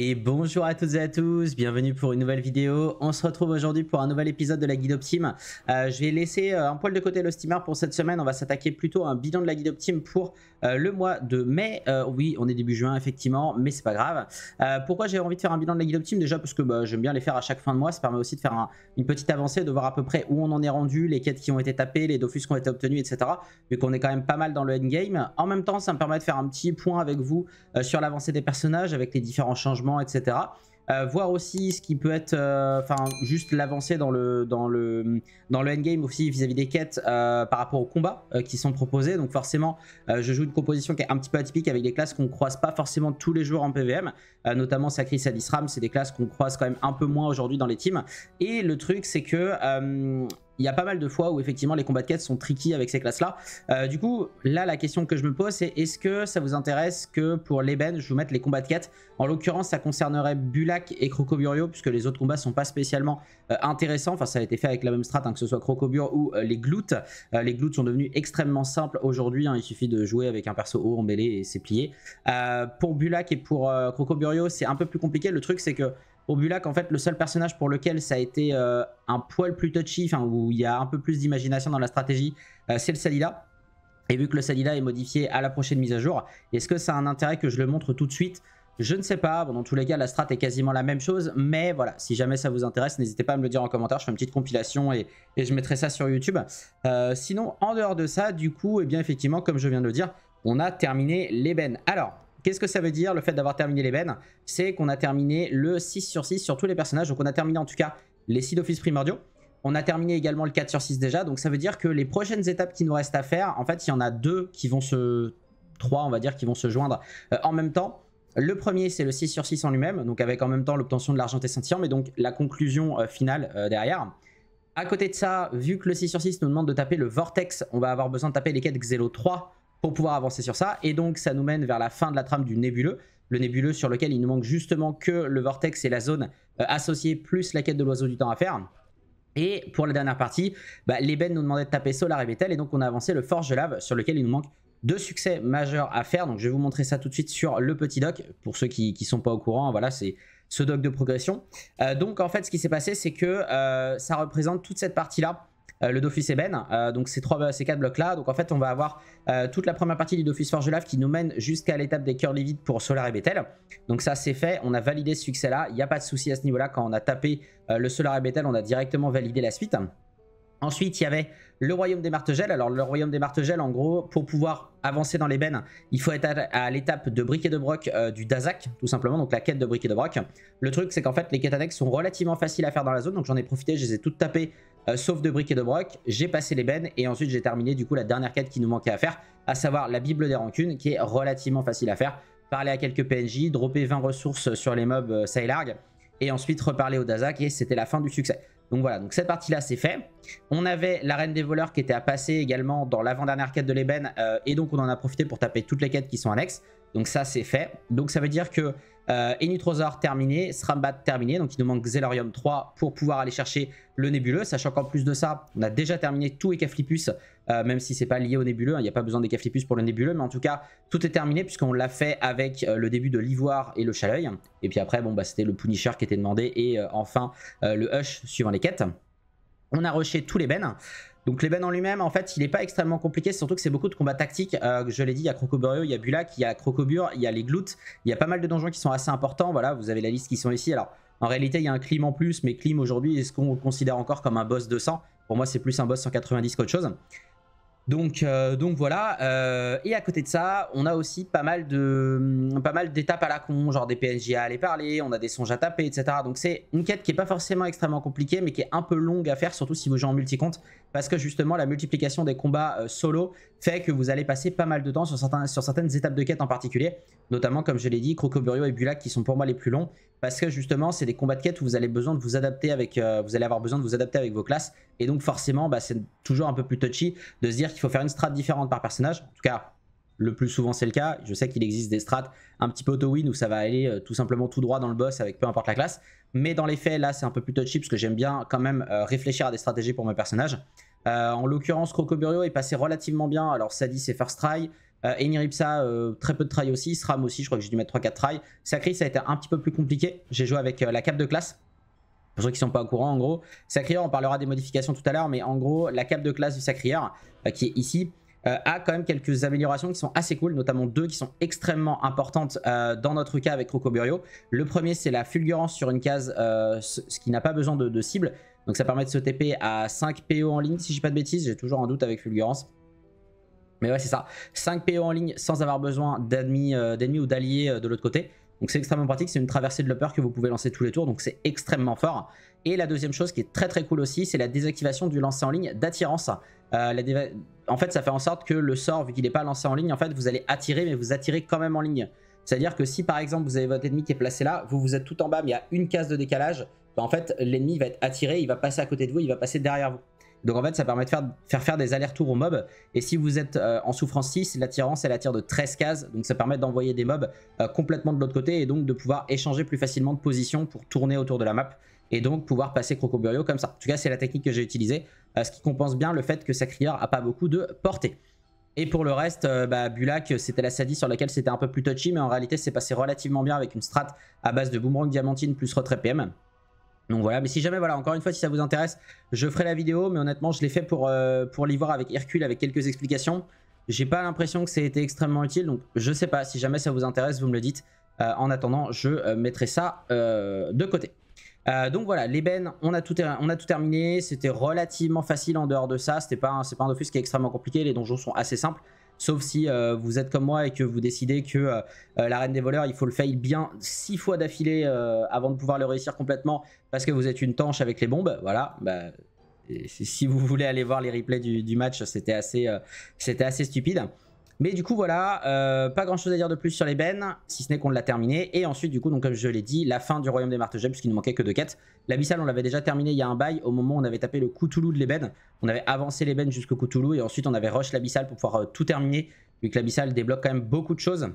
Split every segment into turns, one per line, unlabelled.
Et bonjour à toutes et à tous, bienvenue pour une nouvelle vidéo. On se retrouve aujourd'hui pour un nouvel épisode de la guide Optime. Euh, je vais laisser euh, un poil de côté le steamer pour cette semaine. On va s'attaquer plutôt à un bilan de la guide Optime pour euh, le mois de mai. oui, on est début juin effectivement, mais c'est pas grave. pourquoi j'ai envie de faire un bilan de la guide Optime Déjà parce que bah, j'aime bien les faire à chaque fin de mois. Ça permet aussi de faire une petite avancée, de voir à peu près où on en est rendu, les quêtes qui ont été tapées, les dofus qui ont été obtenus, etc. Mais qu'on est quand même pas mal dans le endgame. En même temps, ça me permet de faire un petit point avec vous sur l'avancée des personnages, avec les différents changements etc. Euh, voir aussi ce qui peut être, euh, enfin juste l'avancée dans le, dans, le, dans le endgame aussi vis-à-vis des quêtes euh, par rapport aux combats qui sont proposés. Donc forcément, je joue une composition qui est un petit peu atypique avec des classes qu'on croise pas forcément tous les jours en PVM, notamment Sacris Sadisram, c'est des classes qu'on croise quand même un peu moins aujourd'hui dans les teams. Et le truc c'est que il y a pas mal de fois où effectivement les combats de quêtes sont tricky avec ces classes-là. Euh, du coup, là, la question que je me pose, c'est est-ce que ça vous intéresse que pour l'ébène, je vous mette les combats de quêtes En l'occurrence, ça concernerait Bulak et Crocoburio, puisque les autres combats sont pas spécialement euh, intéressants. Enfin, ça a été fait avec la même strat, hein, que ce soit Crocobur ou euh, les Gloutes. les Gloutes sont devenus extrêmement simples aujourd'hui. Hein. il suffit de jouer avec un perso haut, embellé et c'est plié. pour Bulak et pour Crocoburio, c'est un peu plus compliqué. Le truc, c'est que au Bulac, en fait, le seul personnage pour lequel ça a été euh, un poil plus touchy, enfin, où il y a un peu plus d'imagination dans la stratégie, euh, c'est le Salila. Et vu que le Salila est modifié à la prochaine mise à jour, est-ce que ça a un intérêt que je le montre tout de suite Je ne sais pas. Bon, dans tous les cas, la strat est quasiment la même chose. Mais voilà, si jamais ça vous intéresse, n'hésitez pas à me le dire en commentaire. Je fais une petite compilation et, je mettrai ça sur YouTube. Euh, sinon, en dehors de ça, du coup, et eh bien effectivement, comme je viens de le dire, on a terminé l'ébène. Alors, Qu'est-ce que ça veut dire le fait d'avoir terminé les C'est qu'on a terminé le 6 sur 6 sur tous les personnages. Donc on a terminé en tout cas les 6 d'office primordiaux. On a terminé également le 4 sur 6 déjà. Donc ça veut dire que les prochaines étapes qui nous restent à faire, en fait il y en a deux qui vont se... trois, on va dire qui vont se joindre euh, en même temps. Le premier, c'est le 6 sur 6 en lui-même, donc avec en même temps l'obtention de l'argent et mais donc la conclusion euh, finale euh, derrière. À côté de ça, vu que le 6 sur 6 nous demande de taper le Vortex, on va avoir besoin de taper les quêtes Xelo 3 pour pouvoir avancer sur ça. Et donc ça nous mène vers la fin de la trame du nébuleux, le nébuleux sur lequel il nous manque justement que le vortex et la zone euh, associée plus la quête de l'oiseau du temps à faire. Et pour la dernière partie, bah, l'ébène nous demandait de taper Solar et Bethel et donc on a avancé le Forge de Lave sur lequel il nous manque deux succès majeurs à faire. Donc je vais vous montrer ça tout de suite sur le petit doc. Pour ceux qui ne sont pas au courant, voilà, c'est ce doc de progression. Euh, donc en fait, ce qui s'est passé, c'est que euh, ça représente toute cette partie-là euh, le Dofus Eben. Euh, donc ces, trois, ces quatre blocs-là. Donc en fait, on va avoir euh, toute la première partie du Dofus Forge qui nous mène jusqu'à l'étape des cœurs livides pour Solar et Bethel. Donc ça, c'est fait. On a validé ce succès-là. Il n'y a pas de souci à ce niveau-là. Quand on a tapé le Solar et Bethel, on a directement validé la suite. Ensuite, il y avait le royaume des martegels Alors, le royaume des martegels en gros, pour pouvoir avancer dans les il faut être à, l'étape de briquet de broc du Dazak, tout simplement, donc la quête de briquet de broc. Le truc, c'est qu'en fait, les quêtes annexes sont relativement faciles à faire dans la zone, donc j'en ai profité, je les ai toutes tapées euh, sauf de briques et de broc. J'ai passé l'ébène et ensuite j'ai terminé du coup la dernière quête qui nous manquait à faire, à savoir la Bible des rancunes qui est relativement facile à faire. Parler à quelques PNJ, dropper 20 ressources sur les mobs, euh, et ensuite reparler au Dazak et c'était la fin du succès. Donc voilà, donc cette partie-là c'est fait. On avait la des voleurs qui était à passer également dans l'avant-dernière quête de l'ébène euh, et donc on en a profité pour taper toutes les quêtes qui sont annexes. Donc ça c'est fait. Donc ça veut dire que euh, terminé, Srambat terminé, donc il nous manque xelorium 3 pour pouvoir aller chercher le nébuleux, sachant qu'en plus de ça, on a déjà terminé tout Ecaflipus, euh, même si c'est pas lié au nébuleux, hein, il n'y a pas besoin d'Ecaflipus pour le nébuleux, mais en tout cas, tout est terminé puisqu'on l'a fait avec euh, le début de l'ivoire et le chaleuil, et puis après, bon bah c'était le Punisher qui était demandé, et euh, enfin euh, le Hush suivant les quêtes. On a rushé tous les bennes. Donc l'Eben en lui-même, en fait, il n'est pas extrêmement compliqué, surtout que c'est beaucoup de combats tactiques. Euh, je l'ai dit, il y a Crocoburio, il y a Bulak, il y a Crocobur, il y a les Gloutes, il y a pas mal de donjons qui sont assez importants. Voilà, vous avez la liste qui sont ici. Alors, en réalité, il y a un Clim en plus, mais Clim aujourd'hui, est-ce qu'on considère encore comme un boss 200 Pour moi, c'est plus un boss 190 qu'autre chose. Donc, euh, donc voilà. Euh, et à côté de ça, on a aussi pas mal de hum, pas mal d'étapes à la con, genre des PNJ à aller parler, on a des songes à taper, etc. Donc c'est une quête qui est pas forcément extrêmement compliquée, mais qui est un peu longue à faire, surtout si vous jouez en multicompte, parce que justement la multiplication des combats euh, solo fait que vous allez passer pas mal de temps sur, sur certaines étapes de quête en particulier. Notamment, comme je l'ai dit, Crocoburio et Bulak qui sont pour moi les plus longs. Parce que justement, c'est des combats de quête où vous allez, besoin de vous, adapter avec, euh, vous allez avoir besoin de vous adapter avec vos classes. Et donc forcément, bah, c'est toujours un peu plus touchy de se dire qu'il faut faire une strat différente par personnage. En tout cas, le plus souvent c'est le cas. Je sais qu'il existe des strats un petit peu auto-win où ça va aller euh, tout simplement tout droit dans le boss avec peu importe la classe. Mais dans les faits, là c'est un peu plus touchy parce que j'aime bien quand même euh, réfléchir à des stratégies pour mes personnages. en l'occurrence, Crocoburio est passé relativement bien. Alors ça dit c'est first try, euh, Eniripsa, euh, très peu de try aussi. SRAM aussi, je crois que j'ai dû mettre 3-4 try. Sacri, ça a été un petit peu plus compliqué. J'ai joué avec euh, la cape de classe. Pour ceux qui ne sont pas au courant, en gros, Sacrier, on parlera des modifications tout à l'heure, mais en gros, la cape de classe du Sacrier, qui est ici, a quand même quelques améliorations qui sont assez cool, notamment deux qui sont extrêmement importantes dans notre cas avec Burio Le premier, c'est la fulgurance sur une case, ce, qui n'a pas besoin de, cible. Donc ça permet de se TP à 5 PO en ligne, si j'ai pas de bêtises, j'ai toujours un doute avec fulgurance. Mais ouais, c'est ça. 5 PO en ligne sans avoir besoin d'ennemis euh, ou d'alliés euh, de l'autre côté. Donc c'est extrêmement pratique, c'est une traversée de l'upper que vous pouvez lancer tous les tours, donc c'est extrêmement fort. Et la deuxième chose qui est très très cool aussi, c'est la désactivation du lancer en ligne d'attirance. Euh, en fait, ça fait en sorte que le sort, vu qu'il n'est pas lancé en ligne, en fait, vous allez attirer, mais vous attirez quand même en ligne. C'est-à-dire que si par exemple vous avez votre ennemi qui est placé là, vous vous êtes tout en bas, mais il y a une case de décalage, ben, en fait l'ennemi va être attiré, il va passer à côté de vous, il va passer derrière vous. Donc en fait, ça permet de faire, faire, faire des allers-retours aux mobs. Et si vous êtes euh, en souffrance 6, l'attirance, elle attire de 13 cases. Donc ça permet d'envoyer des mobs euh, complètement de l'autre côté et donc de pouvoir échanger plus facilement de position pour tourner autour de la map. Et donc pouvoir passer Crocoburio comme ça. En tout cas, c'est la technique que j'ai utilisée. Euh, ce qui compense bien le fait que sa n'a a pas beaucoup de portée. Et pour le reste, bah, Bulak, c'était la sadie sur laquelle c'était un peu plus touchy, mais en réalité, c'est passé relativement bien avec une strat à base de boomerang diamantine plus retrait PM. Donc voilà, mais si jamais, voilà, encore une fois, si ça vous intéresse, je ferai la vidéo, mais honnêtement, je l'ai fait pour, euh, l'y voir avec Hercule, avec quelques explications. J'ai pas l'impression que ça a été extrêmement utile, donc je sais pas, si jamais ça vous intéresse, vous me le dites. Euh, en attendant, je euh, mettrai ça de côté. donc voilà, l'ébène, on, a tout on a tout terminé, c'était relativement facile en dehors de ça, c'était pas, pas un Dofus qui est extrêmement compliqué, les donjons sont assez simples. Sauf si euh, vous êtes comme moi et que vous décidez que euh, euh, la reine des voleurs, il faut le fail bien 6 fois d'affilée avant de pouvoir le réussir complètement parce que vous êtes une tanche avec les bombes. Voilà, bah, si vous voulez aller voir les replays du, match, c'était assez stupide. Mais du coup, voilà, euh, pas grand chose à dire de plus sur les si ce n'est qu'on l'a terminé. Et ensuite, du coup, donc comme je l'ai dit, la fin du royaume des marteaux puisqu'il ne manquait que deux quêtes. L'abyssal, on l'avait déjà terminé il y a un bail, au moment où on avait tapé le Cthulhu de l'ébène. On avait avancé l'ébène jusqu'au Cthulhu, et ensuite on avait rush l'abyssal pour pouvoir euh, tout terminer, vu que l'abyssal débloque quand même beaucoup de choses,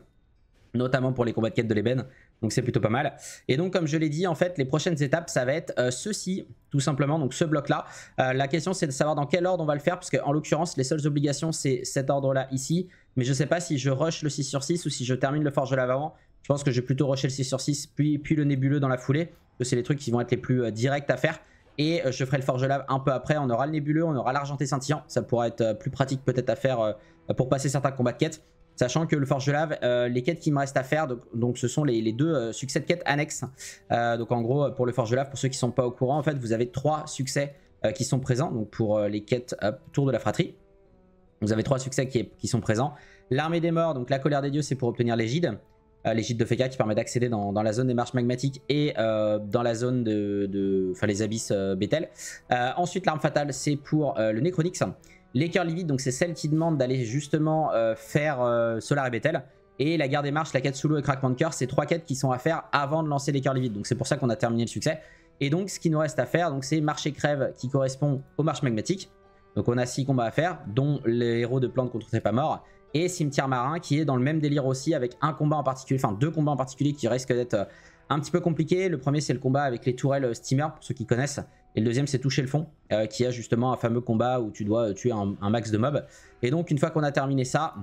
notamment pour les combats de quêtes de l'ébène. Donc c'est plutôt pas mal. Et donc comme je l'ai dit, en fait, les prochaines étapes, ça va être euh, ceci, tout simplement, donc ce bloc-là. Euh, la question, c'est de savoir dans quel ordre on va le faire, parce qu'en l'occurrence, les seules obligations, c'est cet ordre-là ici. Mais je sais pas si je rush le 6 sur 6 ou si je termine le Forge de avant Je pense que je vais plutôt rusher le 6 sur 6, puis, puis le nébuleux dans la foulée, parce que c'est les trucs qui vont être les plus euh, directs à faire. Et je ferai le Forge Lave un peu après, on aura le nébuleux, on aura l'argenté scintillant, ça pourra être plus pratique peut-être à faire pour passer certains combats de quêtes. Sachant que le Forge forge lave, euh, les quêtes qui me reste à faire, donc, ce sont les, deux euh, succès de quêtes annexes. Euh, donc en gros, pour le Forge lave, pour ceux qui ne sont pas au courant, en fait, vous avez trois succès qui sont présents. Donc pour les quêtes autour de la fratrie, vous avez trois succès qui, sont présents. L'armée des morts, donc la colère des dieux, c'est pour obtenir l'égide. l'égide de Feka qui permet d'accéder dans, la zone des marches magmatiques et dans la zone de, enfin les abysses Bethel. ensuite, l'arme fatale, c'est pour le Necronix. Les Curly livides, donc c'est celle qui demande d'aller justement euh, faire euh, Solar et Bethel. Et la Guerre des Marches, la quête Sulu et de Cœur, c'est trois quêtes qui sont à faire avant de lancer les Curly livides. Donc c'est pour ça qu'on a terminé le succès. Et donc ce qui nous reste à faire, c'est marché Crève qui correspond aux Marches Magmatiques. Donc on a six combats à faire, dont les héros de plantes contre pas Mort. Et Cimetière Marin qui est dans le même délire aussi avec un combat en particulier, enfin deux combats en particulier qui risquent d'être euh, un petit peu compliqué. Le premier, c'est le combat avec les tourelles euh, steamer, pour ceux qui connaissent. Et le deuxième, c'est toucher le fond, euh, qui a justement un fameux combat où tu dois euh, tuer un, max de mobs. Et donc, une fois qu'on a terminé ça,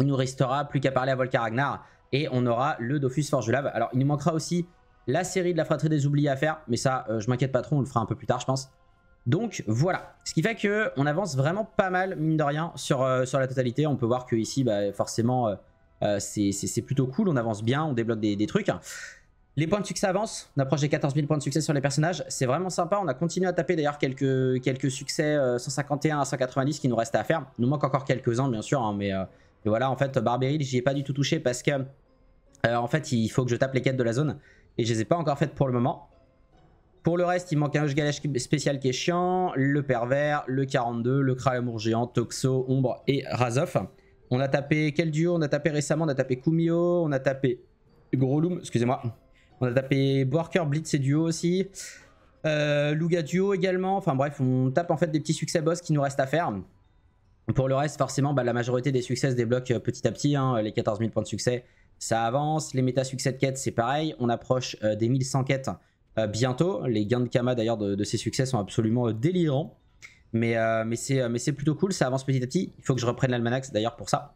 il nous restera plus qu'à parler à Ragnar. et on aura le Dofus Forge Lave. Alors, il nous manquera aussi la série de la fratrie des oubliés à faire, mais ça, je m'inquiète pas trop, on le fera un peu plus tard, je pense. Donc voilà, ce qui fait que on avance vraiment pas mal, mine de rien, sur, sur la totalité. On peut voir que ici, bah, forcément, c'est plutôt cool, on avance bien, on débloque des, des trucs. Les points de succès avancent, on approche des 14 000 points de succès sur les personnages, c'est vraiment sympa, on a continué à taper d'ailleurs quelques, quelques succès 151 euh, à 190 qui nous restent à faire, il nous manque encore quelques-uns bien sûr, hein, euh, mais, voilà en fait Barberil j'y ai pas du tout touché parce que euh, en fait il faut que je tape les quêtes de la zone et je les ai pas encore faites pour le moment. Pour le reste il manque un hoche galèche spécial qui est chiant, le pervers, le 42, le Kralamour géant, Toxo, Ombre et Razov. On a tapé quel duo On a tapé récemment, on a tapé Kumio, on a tapé Groloom, excusez-moi, on a tapé Worker, Blitz et Duo aussi. Euh, également. Enfin bref, on tape en fait des petits succès boss qui nous restent à faire. Pour le reste, forcément, bah, la majorité des succès se débloquent euh, petit à petit. Hein. Les 14 000 points de succès, ça avance. Les méta succès de quêtes, c'est pareil. On approche euh, des 1100 quêtes euh, bientôt. Les gains de Kama d'ailleurs de, ces succès sont absolument délirants. Mais, mais c'est plutôt cool, ça avance petit à petit. Il faut que je reprenne l'almanax d'ailleurs pour ça.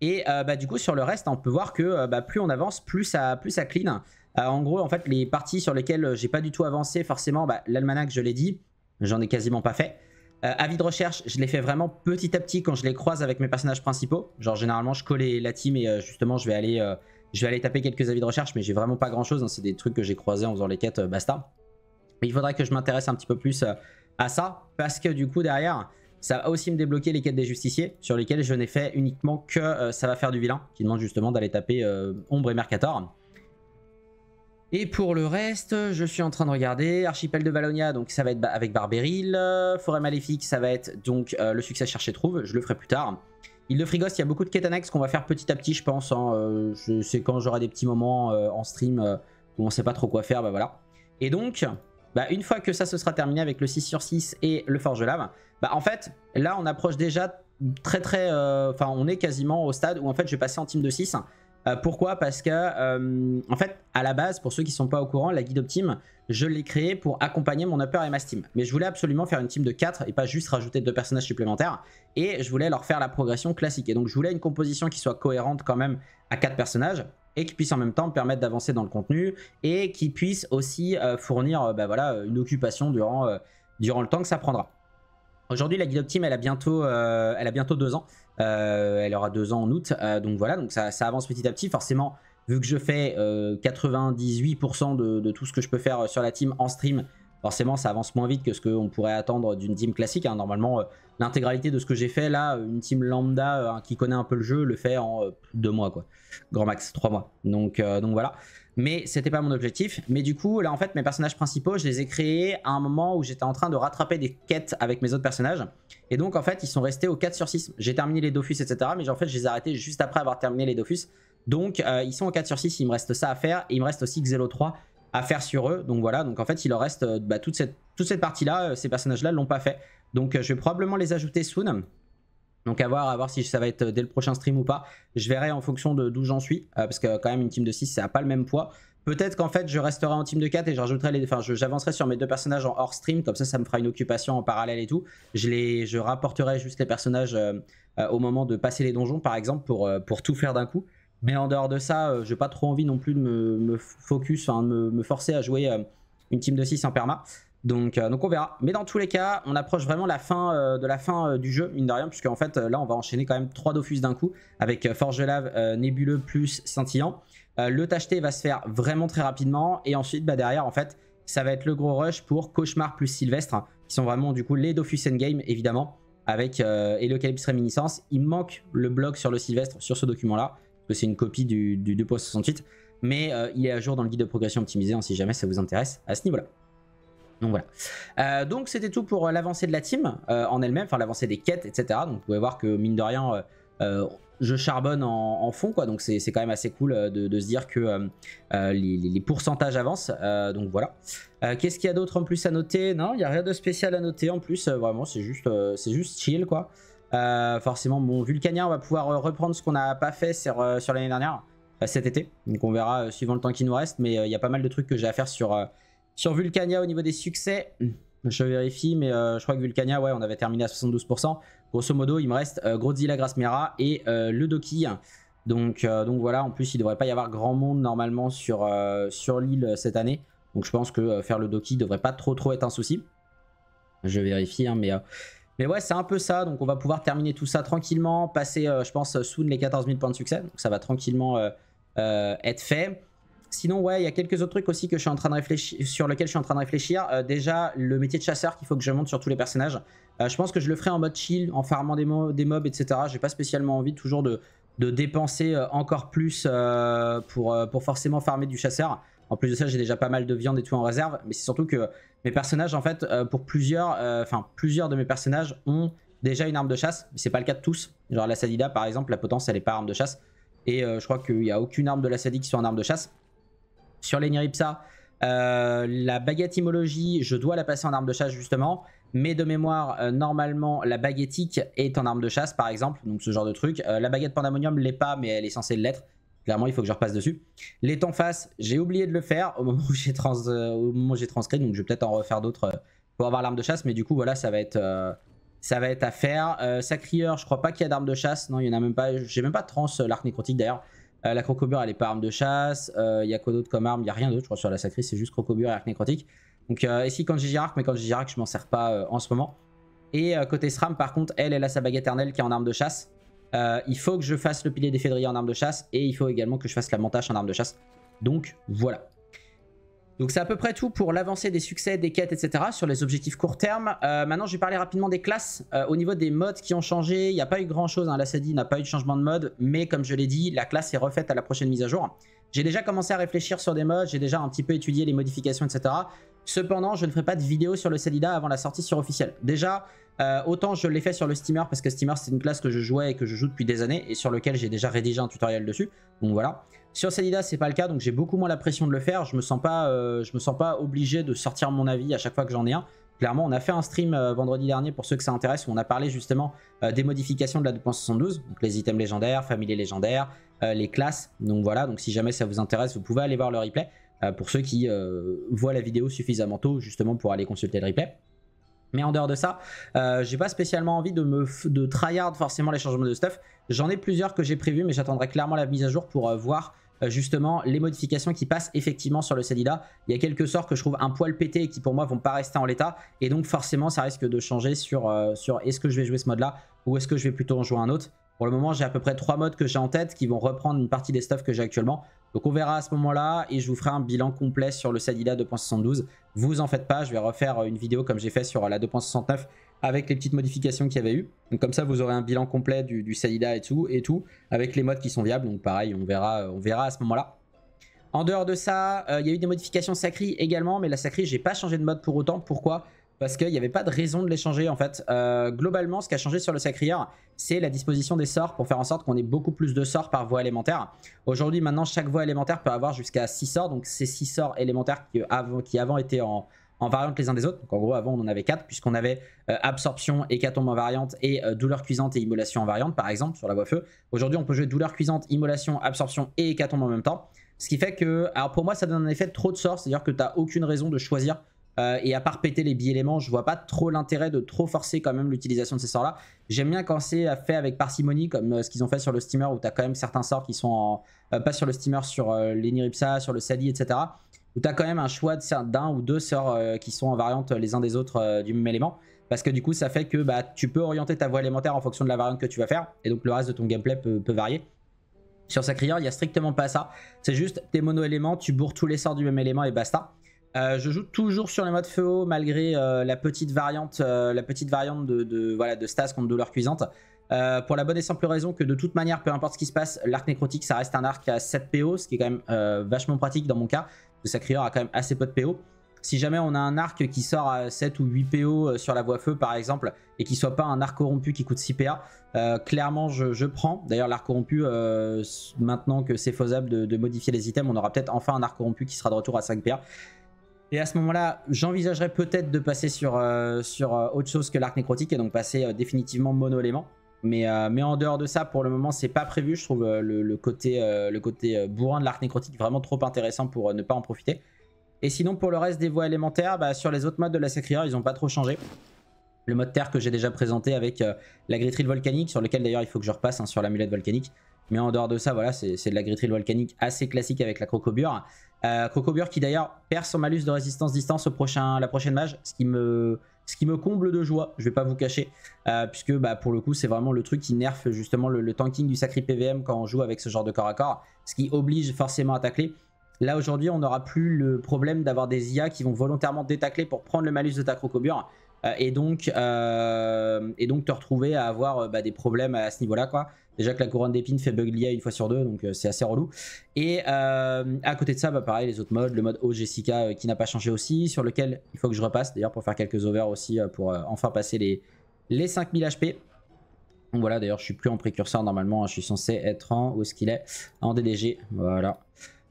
Et bah, du coup, sur le reste, on peut voir que bah, plus on avance, plus ça, plus ça clean. Euh, en gros, en fait, les parties sur lesquelles euh, j'ai pas du tout avancé, forcément, bah, l'almanach, je l'ai dit, j'en ai quasiment pas fait. Euh, avis de recherche, je les fais vraiment petit à petit quand je les croise avec mes personnages principaux. Genre généralement je colle la team et justement je vais aller je vais aller taper quelques avis de recherche mais j'ai vraiment pas grand chose. Hein. C'est des trucs que j'ai croisés en faisant les quêtes, basta. Mais il faudrait que je m'intéresse un petit peu plus à ça parce que du coup derrière ça va aussi me débloquer les quêtes des justiciers sur lesquelles je n'ai fait uniquement que ça va faire du vilain qui demande justement d'aller taper Ombre et Mercator. Et pour le reste, je suis en train de regarder Archipel de Valonia, donc ça va être avec Barberil. Euh, Forêt Maléfique, ça va être donc euh, le succès cherché trouve, je le ferai plus tard. Il de Frigost, il y a beaucoup de quêtes annexes qu'on va faire petit à petit, je pense. C'est hein. euh, quand j'aurai des petits moments en stream où on sait pas trop quoi faire, bah voilà. Et donc, bah, une fois que ça se sera terminé avec le 6 sur 6 et le Forge Lave, bah en fait, là on approche déjà très très... Enfin, on est quasiment au stade où en fait je vais passer en team de 6. Euh, pourquoi Parce que, euh, en fait, à la base, pour ceux qui ne sont pas au courant, la guide Optime, je l'ai créée pour accompagner mon upper et ma Steam. Mais je voulais absolument faire une team de 4 et pas juste rajouter deux personnages supplémentaires. Et je voulais leur faire la progression classique. Et donc, je voulais une composition qui soit cohérente quand même à 4 personnages et qui puisse en même temps permettre d'avancer dans le contenu et qui puisse aussi euh, fournir bah voilà, une occupation durant, durant le temps que ça prendra. Aujourd'hui, la guide Optime, elle a bientôt, elle a bientôt deux ans. Euh, elle aura deux ans en août. Euh, donc voilà, donc ça, avance petit à petit. Forcément, vu que je fais 98% euh, de, tout ce que je peux faire sur la team en stream, forcément ça avance moins vite que ce qu'on pourrait attendre d'une team classique. Hein. Normalement, l'intégralité de ce que j'ai fait là, une team lambda qui connaît un peu le jeu le fait en deux mois, quoi. Grand max, trois mois. Donc, donc voilà mais c'était pas mon objectif. Mais du coup, là en fait, mes personnages principaux, je les ai créés à un moment où j'étais en train de rattraper des quêtes avec mes autres personnages. Et donc en fait, ils sont restés au 4 sur 6. J'ai terminé les Dofus, etc. Mais en fait, je les ai arrêtés juste après avoir terminé les Dofus. Donc euh, ils sont au 4 sur 6, il me reste ça à faire. il me reste aussi Xelo 3 à faire sur eux. Donc voilà, donc en fait, il leur reste euh, bah, toute cette, partie-là. Euh, ces personnages-là l'ont pas fait. Donc je vais probablement les ajouter soon. Donc à voir, à voir si ça va être dès le prochain stream ou pas. Je verrai en fonction d'où j'en suis. Euh, parce que quand même une team de 6, ça n'a pas le même poids. Peut-être qu'en fait je resterai en team de 4 et Enfin j'avancerai sur mes deux personnages en hors stream, comme ça ça me fera une occupation en parallèle et tout. Je, les, je rapporterai juste les personnages euh, euh, au moment de passer les donjons par exemple pour, pour tout faire d'un coup. Mais en dehors de ça, j'ai pas trop envie non plus de me, focus, de me, me, forcer à jouer une team de 6 en perma. Euh, donc, on verra. Mais dans tous les cas, on approche vraiment la fin euh, de la fin euh, du jeu, mine de rien, puisque en fait là on va enchaîner quand même 3 Dofus d'un coup, avec Forge Lave, Nébuleux plus Scintillant. le tacheté va se faire vraiment très rapidement, et ensuite bah, derrière en fait ça va être le gros rush pour Cauchemar plus Sylvestre, qui sont vraiment du coup les Dofus Endgame évidemment, avec Hélocalypse Réminiscence. Il manque le bloc sur le Sylvestre sur ce document là, parce que c'est une copie du, du 68, mais il est à jour dans le guide de progression optimisé hein, si jamais ça vous intéresse à ce niveau là. Donc voilà. Euh, donc c'était tout pour euh, l'avancée de la team euh, en elle-même, enfin l'avancée des quêtes, etc. Donc vous pouvez voir que mine de rien, je charbonne en, fond, quoi. Donc c'est quand même assez cool de, se dire que les, pourcentages avancent. donc voilà. Qu'est-ce qu'il y a d'autre en plus à noter Non, il n'y a rien de spécial à noter en plus. vraiment, c'est juste, c'est juste chill, quoi. forcément, bon, Vulcania, on va pouvoir reprendre ce qu'on n'a pas fait sur, sur l'année dernière, cet été. Donc on verra suivant le temps qui nous reste. Mais il y a pas mal de trucs que j'ai à faire sur sur Vulcania, au niveau des succès, hmm, je vérifie, mais euh, je crois que Vulcania, ouais, on avait terminé à 72%. Grosso modo, il me reste euh, Grodzilla, Grasmera et euh, le Doki. Donc, euh, donc voilà, en plus, il ne devrait pas y avoir grand monde normalement sur, sur l'île cette année. Donc je pense que faire le Doki devrait pas trop trop être un souci. Je vérifie, hein, mais, mais ouais, c'est un peu ça. Donc on va pouvoir terminer tout ça tranquillement, passer, je pense, sous les 14 000 points de succès. Donc ça va tranquillement être fait. Sinon, ouais, il y a quelques autres trucs aussi que je suis en train de réfléchir, sur lesquels je suis en train de réfléchir. Euh, déjà, le métier de chasseur qu'il faut que je monte sur tous les personnages. Euh, je pense que je le ferai en mode chill, en farmant des, mobs, etc. J'ai pas spécialement envie toujours de, de dépenser euh, encore plus pour, pour forcément farmer du chasseur. En plus de ça, j'ai déjà pas mal de viande et tout en réserve. Mais c'est surtout que mes personnages, en fait, pour plusieurs, enfin, plusieurs de mes personnages ont déjà une arme de chasse. Mais c'est pas le cas de tous. Genre la Sadida, par exemple, la potence, elle est pas arme de chasse. Et je crois qu'il n'y a aucune arme de la sadi qui soit en arme de chasse sur les Niripsa, euh, la la Imologie, je dois la passer en arme de chasse justement. Mais de mémoire, euh, normalement, la baguettique est en arme de chasse, par exemple, donc ce genre de truc. Euh, la baguette pandamonium l'est pas, mais elle est censée l'être. Clairement, il faut que je repasse dessus. Les temps face, j'ai oublié de le faire au moment où j'ai transcrit, donc je vais peut-être en refaire d'autres pour avoir l'arme de chasse. Mais du coup, voilà, ça va être, ça va être à faire. sacrieur, je crois pas qu'il y a d'arme de chasse. Non, il y en a même pas. J'ai même pas trans l'arc nécrotique d'ailleurs. Euh, la crocobure, elle est pas arme de chasse. Euh, il y a quoi d'autre comme arme Il y a rien d'autre, je crois, sur la sacrée, c'est juste crocobure et arc nécrotique. Donc, ici euh, quand j'ai Girac, mais quand j'ai Girac, je m'en sers pas en ce moment. Et côté SRAM, par contre, elle, elle a sa bague éternelle qui est en arme de chasse. il faut que je fasse le pilier des fédriers en arme de chasse et il faut également que je fasse la montage en arme de chasse. Donc voilà. Donc c'est à peu près tout pour l'avancée des succès, des quêtes, etc. sur les objectifs court terme. Euh, maintenant, je vais parler rapidement des classes. Euh, au niveau des modes qui ont changé, il n'y a pas eu grand-chose. Hein. La Sadie n'a pas eu de changement de mode, mais comme je l'ai dit, la classe est refaite à la prochaine mise à jour. J'ai déjà commencé à réfléchir sur des modes, j'ai déjà un petit peu étudié les modifications, etc. Cependant, je ne ferai pas de vidéo sur le Salida avant la sortie sur officiel. Déjà, euh, autant je l'ai fait sur le Steamer parce que Steamer c'est une classe que je jouais et que je joue depuis des années et sur lequel j'ai déjà rédigé un tutoriel dessus. Donc voilà. Sur Salida, c'est pas le cas, donc j'ai beaucoup moins la pression de le faire. Je me sens pas, euh, je me sens pas obligé de sortir mon avis à chaque fois que j'en ai un. Clairement, on a fait un stream euh, vendredi dernier pour ceux que ça intéresse où on a parlé justement euh, des modifications de la 2.72, donc les items légendaires, familiers légendaires, les classes. Donc voilà, donc si jamais ça vous intéresse, vous pouvez aller voir le replay pour ceux qui voient la vidéo suffisamment tôt justement pour aller consulter le replay. Mais en dehors de ça, euh, j'ai pas spécialement envie de me de tryhard forcément les changements de stuff. J'en ai plusieurs que j'ai prévus, mais j'attendrai clairement la mise à jour pour euh, voir euh, justement les modifications qui passent effectivement sur le Sadida, Il y a quelques sorts que je trouve un poil pété et qui pour moi vont pas rester en l'état. Et donc forcément ça risque de changer sur, sur est-ce que je vais jouer ce mode là ou est-ce que je vais plutôt en jouer un autre. Pour le moment, j'ai à peu près 3 modes que j'ai en tête qui vont reprendre une partie des stuffs que j'ai actuellement. Donc on verra à ce moment-là et je vous ferai un bilan complet sur le salida 2.72. Vous en faites pas, je vais refaire euh, une vidéo comme j'ai fait sur euh, la 2.69 avec les petites modifications qu'il y avait eu. Donc comme ça, vous aurez un bilan complet du, salida et tout, et tout, avec les modes qui sont viables. Donc pareil, on verra, euh, on verra à ce moment-là. En dehors de ça, il y a eu des modifications sacrées également, mais la Sacrée, j'ai pas changé de mode pour autant. Pourquoi parce qu'il n'y avait pas de raison de les changer en fait. Euh, globalement, ce qui a changé sur le Sacrière, c'est la disposition des sorts pour faire en sorte qu'on ait beaucoup plus de sorts par voie élémentaire. Aujourd'hui, maintenant, chaque voie élémentaire peut avoir jusqu'à 6 sorts, donc c'est 6 sorts élémentaires qui avant, étaient en, variante les uns des autres. Donc en gros, avant, on en avait 4, puisqu'on avait absorption euh, absorption, hécatombe en variante et euh, douleur cuisante et immolation en variante, par exemple, sur la voie feu. Aujourd'hui, on peut jouer douleur cuisante, immolation, absorption et hécatombe en même temps. Ce qui fait que, alors pour moi, ça donne un effet trop de sorts, c'est-à-dire que tu n'as aucune raison de choisir euh, et à part péter les billets éléments, je vois pas trop l'intérêt de trop forcer quand même l'utilisation de ces sorts-là. J'aime bien quand c'est fait avec parcimonie, comme euh, ce qu'ils ont fait sur le steamer, où tu as quand même certains sorts qui sont euh, pas sur le steamer, sur l'Eniripsa, sur le Sadi, etc. Où tu as quand même un choix d'un ou deux sorts qui sont en variante les uns des autres du même élément. Parce que du coup, ça fait que bah, tu peux orienter ta voie élémentaire en fonction de la variante que tu vas faire. Et donc le reste de ton gameplay peut, varier. Sur Sacrier, il n'y a strictement pas ça. C'est juste tes mono-éléments, tu bourres tous les sorts du même élément et basta. Euh, je joue toujours sur les modes feu malgré euh, la petite variante, euh, la petite variante de, voilà, de Stas contre douleur cuisante. pour la bonne et simple raison que de toute manière, peu importe ce qui se passe, l'arc nécrotique ça reste un arc à 7 PO, ce qui est quand même vachement pratique dans mon cas, parce que Sacrieur a quand même assez peu de PO. Si jamais on a un arc qui sort à 7 ou 8 PO sur la voie feu par exemple, et qui soit pas un arc corrompu qui coûte 6 PA, clairement je, prends. D'ailleurs l'arc corrompu, maintenant que c'est faisable de, de modifier les items, on aura peut-être enfin un arc corrompu qui sera de retour à 5 PA. Et à ce moment-là, j'envisagerais peut-être de passer sur, euh, sur euh, autre chose que l'arc nécrotique et donc passer euh, définitivement mono-élément. Mais, mais en dehors de ça, pour le moment, c'est pas prévu. Je trouve le, côté, le côté bourrin de l'arc nécrotique vraiment trop intéressant pour ne pas en profiter. Et sinon, pour le reste des voies élémentaires, bah, sur les autres modes de la Sacrière, ils n'ont pas trop changé. Le mode terre que j'ai déjà présenté avec la grétrille volcanique, sur lequel d'ailleurs il faut que je repasse hein, sur sur mulette volcanique. Mais en dehors de ça, voilà, c'est de la grétrille volcanique assez classique avec la crocobure. Euh, qui d'ailleurs perd son malus de résistance distance au prochain, la prochaine mage, ce qui me, ce qui me comble de joie, je vais pas vous cacher, euh, puisque bah, pour le coup c'est vraiment le truc qui nerfe justement le, tanking du sacré PVM quand on joue avec ce genre de corps à corps, ce qui oblige forcément à tacler. Là aujourd'hui on n'aura plus le problème d'avoir des IA qui vont volontairement détacler pour prendre le malus de ta crocobure euh, et donc euh, et donc te retrouver à avoir euh, bah, des problèmes à ce niveau-là quoi. Déjà que la couronne d'épines fait bug une fois sur deux, donc c'est assez relou. Et à côté de ça, bah, pareil, les autres modes, le mode Jessica qui n'a pas changé aussi, sur lequel il faut que je repasse d'ailleurs pour faire quelques overs aussi, pour enfin passer les, les 5000 HP. voilà, d'ailleurs, je suis plus en précurseur normalement, hein, je suis censé être en. Où est-ce qu'il est En DDG. Voilà.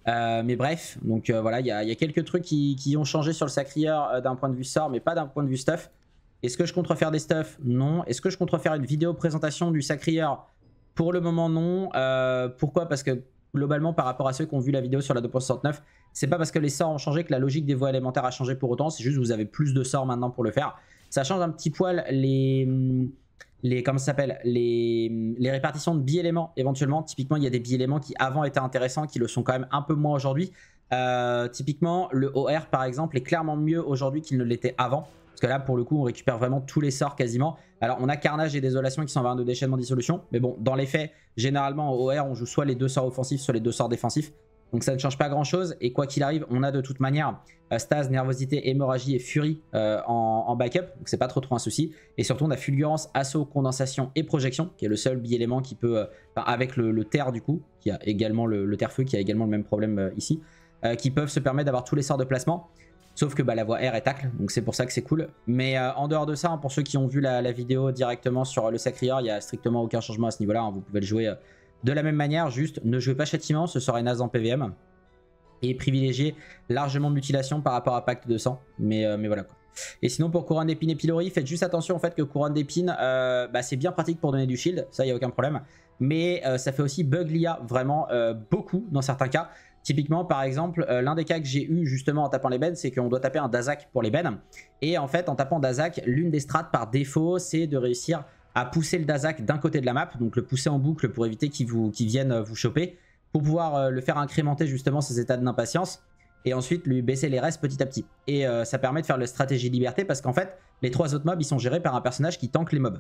Euh, mais bref, donc euh, voilà, il y, a quelques trucs qui, ont changé sur le sacrieur euh, d'un point de vue sort, mais pas d'un point de vue stuff. Est-ce que je compte refaire des stuffs Non. Est-ce que je compte refaire une vidéo présentation du sacrieur Pour le moment, non. pourquoi Parce que globalement, par rapport à ceux qui ont vu la vidéo sur la 2.69, c'est pas parce que les sorts ont changé que la logique des voies élémentaires a changé pour autant, c'est juste vous avez plus de sorts maintenant pour le faire. Ça change un petit poil les les les, les, répartitions de bi-éléments éventuellement. Typiquement, il y a des bi-éléments qui avant étaient intéressants, qui le sont quand même un peu moins aujourd'hui. Euh, typiquement, le OR par exemple est clairement mieux aujourd'hui qu'il ne l'était avant. Parce que là, pour le coup, on récupère vraiment tous les sorts quasiment. Alors, on a Carnage et Désolation qui sont en de déchaînement, dissolution. Mais bon, dans les faits, généralement, en OR, on joue soit les deux sorts offensifs, soit les deux sorts défensifs. Donc ça ne change pas grand-chose. Et quoi qu'il arrive, on a de toute manière euh, stase, nervosité, hémorragie et furie euh, en, backup. Donc c'est pas trop trop un souci. Et surtout, on a fulgurance, assaut, condensation et projection, qui est le seul bi-élément qui peut, euh, enfin, avec le, terre du coup, qui a également le, terre-feu, qui a également le même problème ici, qui peuvent se permettre d'avoir tous les sorts de placement. Sauf que bah, la voie R est tacle, donc c'est pour ça que c'est cool. Mais en dehors de ça, hein, pour ceux qui ont vu la, vidéo directement sur le Sacrior, il n'y a strictement aucun changement à ce niveau-là. Hein. vous pouvez le jouer de la même manière, juste ne jouez pas châtiment, ce serait naze en PVM. Et privilégiez largement mutilation par rapport à pacte de sang. Euh, mais, voilà quoi. Et sinon pour couronne d'épines et pilori, faites juste attention en fait que couronne d'épines, euh, bah, c'est bien pratique pour donner du shield, ça il n'y a aucun problème. Mais euh, ça fait aussi bug l'IA vraiment beaucoup dans certains cas. Typiquement, par exemple, l'un des cas que j'ai eu justement en tapant les bennes, c'est qu'on doit taper un Dazak pour les bennes. Et en fait, en tapant Dazak, l'une des strates par défaut, c'est de réussir à pousser le Dazak d'un côté de la map, donc le pousser en boucle pour éviter qu'il vienne euh, vous choper, pour pouvoir euh, le faire incrémenter justement ses états d'impatience et ensuite lui baisser les restes petit à petit. Et euh, ça permet de faire le stratégie liberté parce qu'en fait, les trois autres mobs, ils sont gérés par un personnage qui tank les mobs.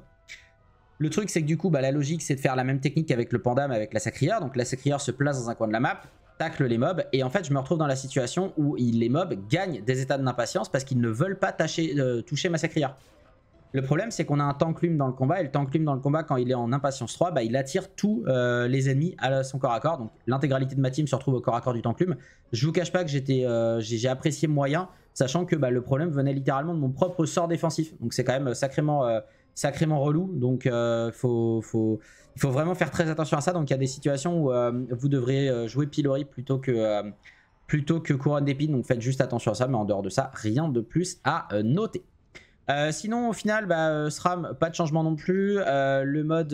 Le truc, c'est que du coup, bah, la logique, c'est de faire la même technique avec le panda, avec la sacrière. Donc la sacrière se place dans un coin de la map, tacle les mobs, et en fait, je me retrouve dans la situation où les mobs gagnent des états d'impatience parce qu'ils ne veulent pas tâcher, toucher ma sacrière. Le problème, c'est qu'on a un tanklume dans le combat, et le tanklume dans le combat, quand il est en impatience 3, bah, il attire tous euh, les ennemis à son corps à corps. Donc l'intégralité de ma team se retrouve au corps à corps du tanklume. Je vous cache pas que euh, j'ai apprécié moyen, sachant que bah, le problème venait littéralement de mon propre sort défensif. Donc c'est quand même euh, sacrément, sacrément relou. Donc il faut, faut, vraiment faire très attention à ça. Donc il y a des situations où vous devrez jouer Pilori plutôt que plutôt que couronne d'épines. Donc faites juste attention à ça, mais en dehors de ça, rien de plus à noter. Euh, sinon, au final, bah, euh, SRAM, pas de changement non plus. Euh, le mode.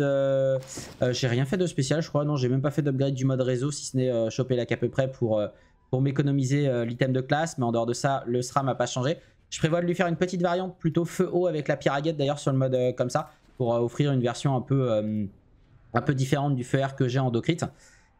j'ai rien fait de spécial, je crois. Non, j'ai même pas fait d'upgrade du mode réseau, si ce n'est choper la qu'à peu près pour, pour m'économiser l'item de classe. Mais en dehors de ça, le SRAM a pas changé. Je prévois de lui faire une petite variante, plutôt feu haut avec la piraguette d'ailleurs sur le mode comme ça, pour offrir une version un peu, un peu différente du feu air que j'ai en Docrite.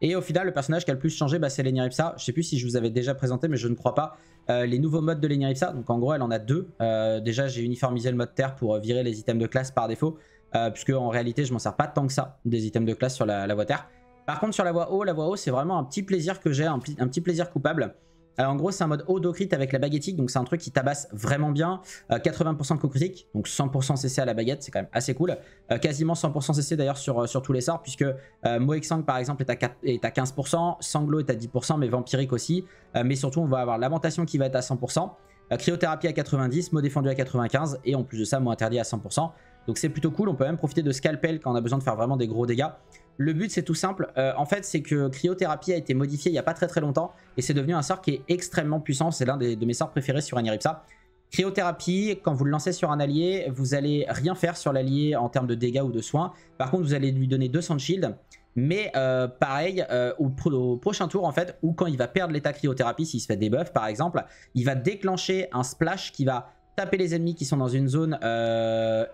Et au final, le personnage qui a le plus changé, bah, c'est Léniripsa. Je sais plus si je vous avais déjà présenté, mais je ne crois pas. Euh, les nouveaux modes de Léniripsa. donc en gros, elle en a deux. Euh, déjà, j'ai uniformisé le mode terre pour virer les items de classe par défaut, euh, puisque en réalité, je m'en sers pas tant que ça des items de classe sur la, voie terre. Par contre, sur la voie Haut, la voie Haut, c'est vraiment un petit plaisir que j'ai, un, petit plaisir coupable. Euh, en gros, c'est un mode haut avec la baguette donc c'est un truc qui tabasse vraiment bien. 80% euh, de co critique, donc 100% CC à la baguette, c'est quand même assez cool. Euh, quasiment 100% CC d'ailleurs sur, tous les sorts, puisque Moexang par exemple est à, est à 15%, Sanglo est à 10%, mais Vampirique aussi. mais surtout, on va avoir Lamentation qui va être à 100%, Cryothérapie à 90%, Mot défendu à 95%, et en plus de ça, Mot interdit à 100%. Donc c'est plutôt cool, on peut même profiter de Scalpel quand on a besoin de faire vraiment des gros dégâts. Le but, c'est tout simple. Euh, en fait, c'est que cryothérapie a été modifié il n'y a pas très très longtemps et c'est devenu un sort qui est extrêmement puissant. C'est l'un de mes sorts préférés sur Aniripsa. Cryothérapie, quand vous le lancez sur un allié, vous allez rien faire sur l'allié en termes de dégâts ou de soins. Par contre, vous allez lui donner 200 de shield. Mais euh, pareil, euh, au, prochain tour, en fait, ou quand il va perdre l'état cryothérapie, s'il se fait debuff par exemple, il va déclencher un splash qui va taper les ennemis qui sont dans une zone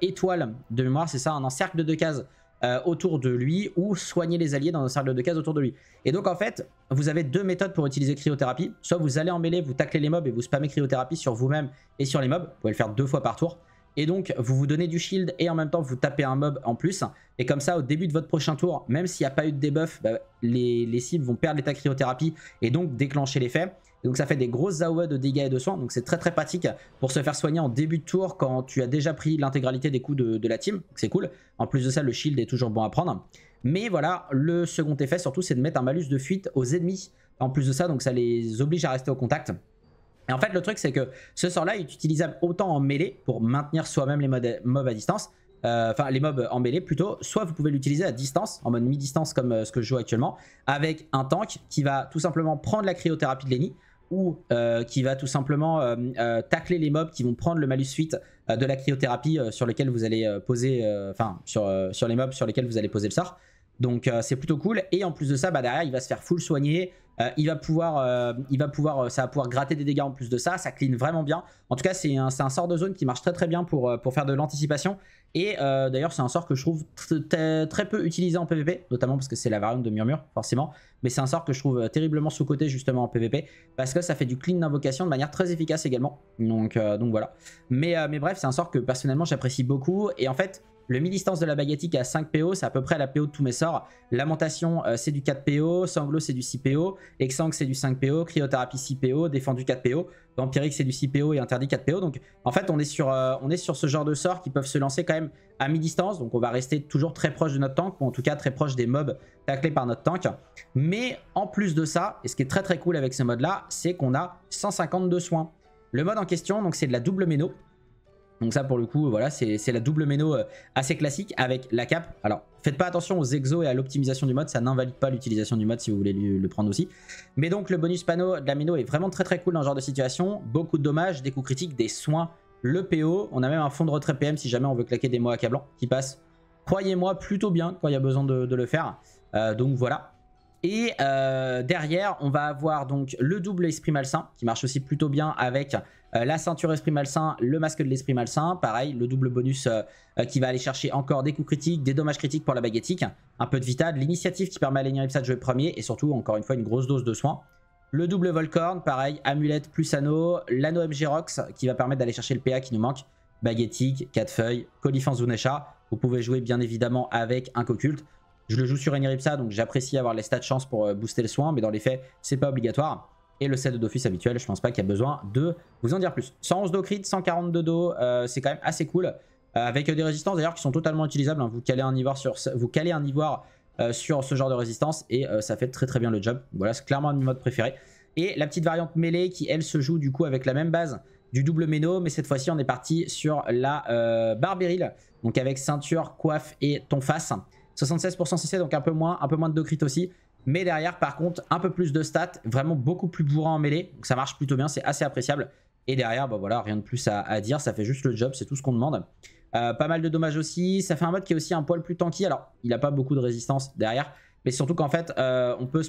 étoile de mémoire, c'est ça, un encercle de deux cases euh, autour de lui ou soigner les alliés dans un cercle de cases autour de lui. Et donc en fait, vous avez deux méthodes pour utiliser cryothérapie. Soit vous allez en mêlée, vous taclez les mobs et vous spammez cryothérapie sur vous-même et sur les mobs. Vous pouvez le faire deux fois par tour. Et donc vous vous donnez du shield et en même temps vous tapez un mob en plus. Et comme ça au début de votre prochain tour, même s'il n'y a pas eu de debuff, bah, les, les cibles vont perdre l'état cryothérapie et donc déclencher l'effet donc ça fait des grosses AOE de dégâts et de soins. Donc c'est très très pratique pour se faire soigner en début de tour quand tu as déjà pris l'intégralité des coups de, la team. C'est cool. En plus de ça, le shield est toujours bon à prendre. Mais voilà, le second effet surtout, c'est de mettre un malus de fuite aux ennemis. En plus de ça, donc ça les oblige à rester au contact. Et en fait, le truc, c'est que ce sort-là est utilisable autant en mêlée pour maintenir soi-même les mobs à distance, euh, enfin les mobs en mêlée plutôt, soit vous pouvez l'utiliser à distance, en mode mi-distance comme euh, ce que je joue actuellement, avec un tank qui va tout simplement prendre la cryothérapie de l'ennemi, ou euh, qui va tout simplement euh, euh, tacler les mobs qui vont prendre le malus suite de la cryothérapie sur lequel vous allez poser, enfin sur, sur les mobs sur lesquels vous allez poser le sort. Donc euh, c'est plutôt cool. Et en plus de ça, bah, derrière, il va se faire full soigner. Euh, il va pouvoir, euh, il va pouvoir, ça va pouvoir gratter des dégâts en plus de ça. Ça clean vraiment bien. En tout cas, c'est un, sort de zone qui marche très très bien pour, faire de l'anticipation. Et d'ailleurs, c'est un sort que je trouve très peu utilisé en PvP, notamment parce que c'est la variante de Murmure, forcément. Mais c'est un sort que je trouve terriblement sous-côté justement en PvP, parce que ça fait du clean d'invocation de manière très efficace également. Donc, voilà. mais bref, c'est un sort que personnellement j'apprécie beaucoup. Et en fait, le mi-distance de la qui à 5 PO, c'est à peu près la PO de tous mes sorts. Lamentation, euh, c'est du 4 PO, Sanglot, c'est du 6 PO, Exang, c'est du 5 PO, Cryothérapie 6 PO, Défendu 4 PO, Vampirique, c'est du 6 PO et Interdit 4 PO. Donc en fait, on est, sur, euh, on est sur ce genre de sorts qui peuvent se lancer quand même à mi-distance. Donc on va rester toujours très proche de notre tank, ou en tout cas très proche des mobs taclés par notre tank. Mais en plus de ça, et ce qui est très très cool avec ce mode là, c'est qu'on a 152 soins. Le mode en question, donc c'est de la double méno. Donc ça pour le coup voilà c'est la double méno euh, assez classique avec la cape. Alors faites pas attention aux exos et à l'optimisation du mode, ça n'invalide pas l'utilisation du mode si vous voulez le, prendre aussi. Mais donc le bonus panneau de la méno est vraiment très très cool dans ce genre de situation. Beaucoup de dommages, des coups critiques, des soins, le PO. On a même un fond de retrait PM si jamais on veut claquer des mots accablants qui passent, croyez-moi, plutôt bien quand il y a besoin de, le faire. Euh, donc voilà. Et euh, derrière, on va avoir donc le double esprit malsain qui marche aussi plutôt bien avec euh, la ceinture esprit malsain, le masque de l'esprit malsain, pareil, le double bonus euh, euh, qui va aller chercher encore des coups critiques, des dommages critiques pour la baguettique, un peu de vitade, l'initiative qui permet à l'Eniripsa de jouer premier, et surtout, encore une fois, une grosse dose de soins. Le double Volcorn, pareil, amulette plus anneau, l'anneau MG Rox qui va permettre d'aller chercher le PA qui nous manque, baguettique, 4 feuilles, colifan Zunesha, vous pouvez jouer bien évidemment avec un coculte. Je le joue sur Eniripsa, donc j'apprécie avoir les stats chance pour booster le soin, mais dans les faits, c'est pas obligatoire et le set d'office habituel. Je pense pas qu'il y a besoin de vous en dire plus. 111 d'ocrite, 142 dos, euh, c'est quand même assez cool. Euh, avec des résistances d'ailleurs qui sont totalement utilisables. Hein. Vous calez un ivoire sur, vous un ivoire, euh, sur ce genre de résistance et ça fait très très bien le job. Voilà, c'est clairement un de mes modes préférés. Et la petite variante mêlée qui elle se joue du coup avec la même base du double méno, mais cette fois-ci on est parti sur la barbéril, donc avec ceinture, coiffe et ton face. 76% CC, donc un peu moins, un peu moins de docrite aussi. Mais derrière, par contre, un peu plus de stats, vraiment beaucoup plus bourrin en mêlée. Donc ça marche plutôt bien, c'est assez appréciable. Et derrière, bah voilà, rien de plus à, dire, ça fait juste le job, c'est tout ce qu'on demande. Euh, pas mal de dommages aussi, ça fait un mode qui est aussi un poil plus tanky. Alors, il n'a pas beaucoup de résistance derrière, mais surtout qu'en fait, euh, on peut,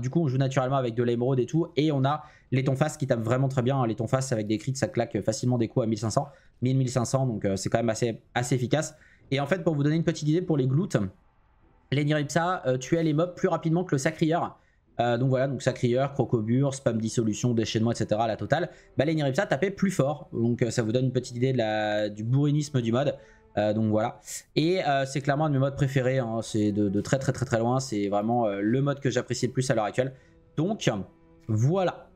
du coup, on joue naturellement avec de l'émeraude et tout, et on a les face qui tapent vraiment très bien. Hein. Les face avec des crits, ça claque facilement des coups à 1500, 1000, 1500, donc euh, c'est quand même assez, assez efficace. Et en fait, pour vous donner une petite idée, pour les gloutes, Léniripsa euh, tuait les mobs plus rapidement que le Sacrieur. Euh, donc voilà, donc Sacrieur, Crocobure, Spam Dissolution, Déchaînement, etc. la totale. Bah, Lenir tapait plus fort. Donc euh, ça vous donne une petite idée du bourrinisme du mode. donc voilà. Et c'est clairement un de mes modes préférés. Hein. C'est de, très très très très loin. C'est vraiment le mode que j'apprécie le plus à l'heure actuelle. Donc voilà.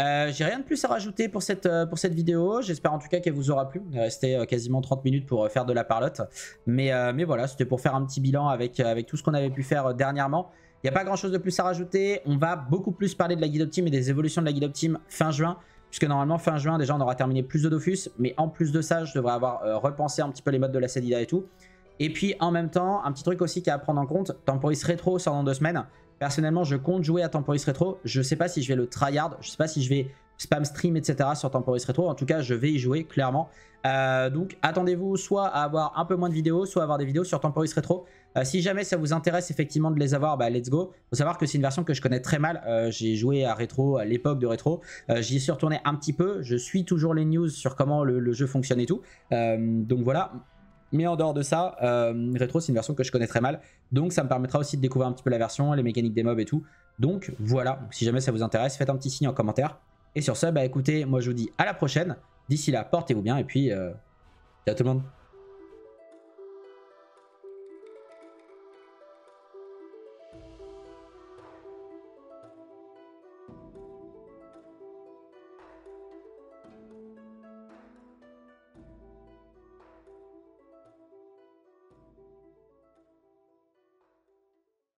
Euh, j'ai rien de plus à rajouter pour cette, euh, pour cette vidéo. J'espère en tout cas qu'elle vous aura plu. est euh, resté quasiment 30 minutes pour faire de la parlotte. Mais, mais voilà, c'était pour faire un petit bilan avec, avec tout ce qu'on avait pu faire dernièrement. Il n'y a pas grand chose de plus à rajouter. On va beaucoup plus parler de la guide Optime et des évolutions de la guide Optime fin juin. Puisque normalement, fin juin, déjà, on aura terminé plus de Dofus. Mais en plus de ça, je devrais avoir repensé un petit peu les modes de la Sedida et tout. Et puis en même temps, un petit truc aussi à prendre en compte, Temporis Rétro sort dans deux semaines. Personnellement, je compte jouer à Temporis Retro. Je ne sais pas si je vais le tryhard, je ne sais pas si je vais spam stream, etc. sur Temporis Retro. En tout cas, je vais y jouer, clairement. Euh, donc, attendez-vous soit à avoir un peu moins de vidéos, soit à avoir des vidéos sur Temporis Retro. Euh, si jamais ça vous intéresse effectivement de les avoir, bah, let's go. Faut savoir que c'est une version que je connais très mal. Euh, j'ai joué à Retro à l'époque de Retro. J'y suis retourné un petit peu. Je suis toujours les news sur comment le, le jeu fonctionne et tout. donc voilà, mais en dehors de ça, rétro, euh, Retro, c'est une version que je connais très mal. Donc ça me permettra aussi de découvrir un petit peu la version, les mécaniques des mobs et tout. Donc voilà, si jamais ça vous intéresse, faites un petit signe en commentaire. Et sur ce, bah écoutez, moi je vous dis à la prochaine. D'ici là, portez-vous bien et puis... Euh, ciao tout le monde